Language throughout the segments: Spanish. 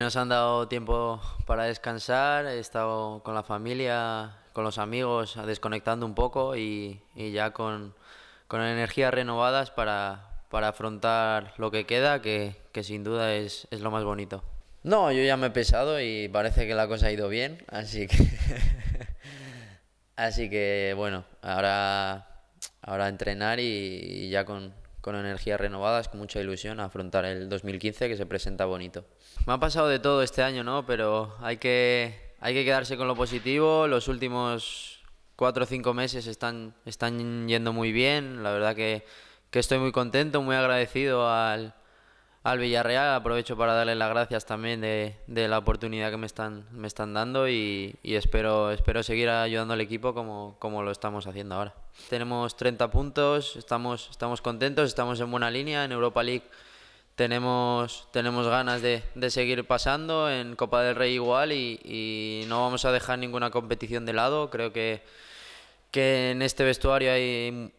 Nos han dado tiempo para descansar, he estado con la familia, con los amigos, desconectando un poco y, ya con, energías renovadas para, afrontar lo que queda, que, sin duda es, lo más bonito. No, yo ya me he pesado y parece que la cosa ha ido bien, así que, así que bueno, ahora, ahora entrenar y ya con, con energías renovadas, con mucha ilusión, a afrontar el 2015 que se presenta bonito. Me ha pasado de todo este año, ¿no? Pero hay que, hay que quedarse con lo positivo. Los últimos cuatro o cinco meses están, están yendo muy bien. La verdad que, que estoy muy contento, muy agradecido al, al Villarreal. Aprovecho para darle las gracias también de, la oportunidad que me están, me están dando y, espero, espero seguir ayudando al equipo como, como lo estamos haciendo ahora. Tenemos 30 puntos, estamos, estamos contentos, estamos en buena línea. En Europa League tenemos, tenemos ganas de, seguir pasando, en Copa del Rey igual y, y no vamos a dejar ninguna competición de lado. Creo que, que en este vestuario hay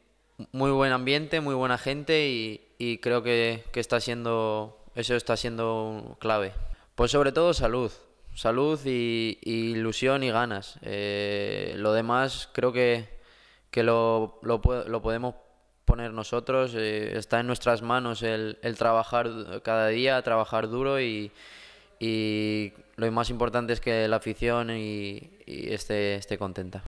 muy buen ambiente, muy buena gente y, creo que, está siendo, eso está siendo clave. Pues sobre todo salud, salud y, ilusión y ganas. Eh, lo demás creo que, que lo, lo, podemos poner nosotros, eh, está en nuestras manos el, trabajar cada día, trabajar duro y, lo más importante es que la afición y, y esté contenta.